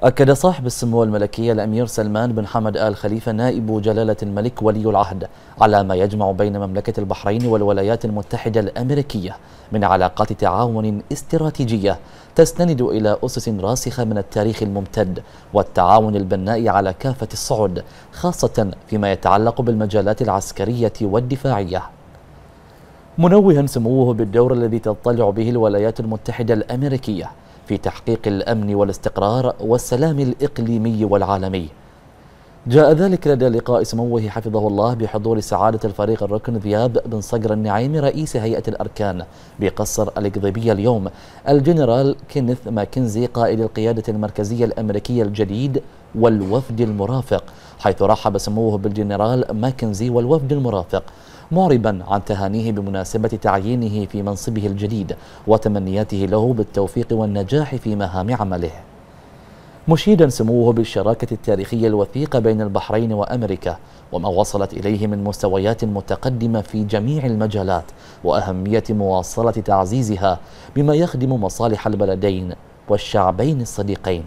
أكد صاحب السمو الملكية الأمير سلمان بن حمد آل خليفة نائب جلالة الملك ولي العهد على ما يجمع بين مملكة البحرين والولايات المتحدة الأمريكية من علاقات تعاون استراتيجية تستند إلى أسس راسخة من التاريخ الممتد والتعاون البناء على كافة الصعد خاصة فيما يتعلق بالمجالات العسكرية والدفاعية منوها سموه بالدور الذي تضطلع به الولايات المتحدة الأمريكية في تحقيق الأمن والاستقرار والسلام الإقليمي والعالمي جاء ذلك لدى لقاء سموه حفظه الله بحضور سعادة الفريق الركن ذياب بن صقر النعيمي رئيس هيئة الأركان بقصر الاقضيبيه اليوم الجنرال كينيث ماكنزي قائد القيادة المركزية الأمريكية الجديد والوفد المرافق حيث رحب سموه بالجنرال ماكنزي والوفد المرافق معربا عن تهانيه بمناسبة تعيينه في منصبه الجديد وتمنياته له بالتوفيق والنجاح في مهام عمله مشيدا سموه بالشراكة التاريخية الوثيقة بين البحرين وأمريكا وما وصلت إليه من مستويات متقدمة في جميع المجالات وأهمية مواصلة تعزيزها بما يخدم مصالح البلدين والشعبين الصديقين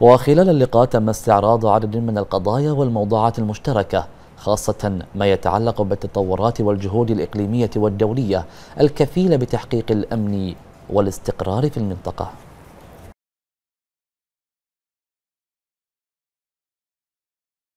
وخلال اللقاء تم استعراض عدد من القضايا والموضوعات المشتركة خاصة ما يتعلق بالتطورات والجهود الإقليمية والدولية الكفيلة بتحقيق الأمن والاستقرار في المنطقة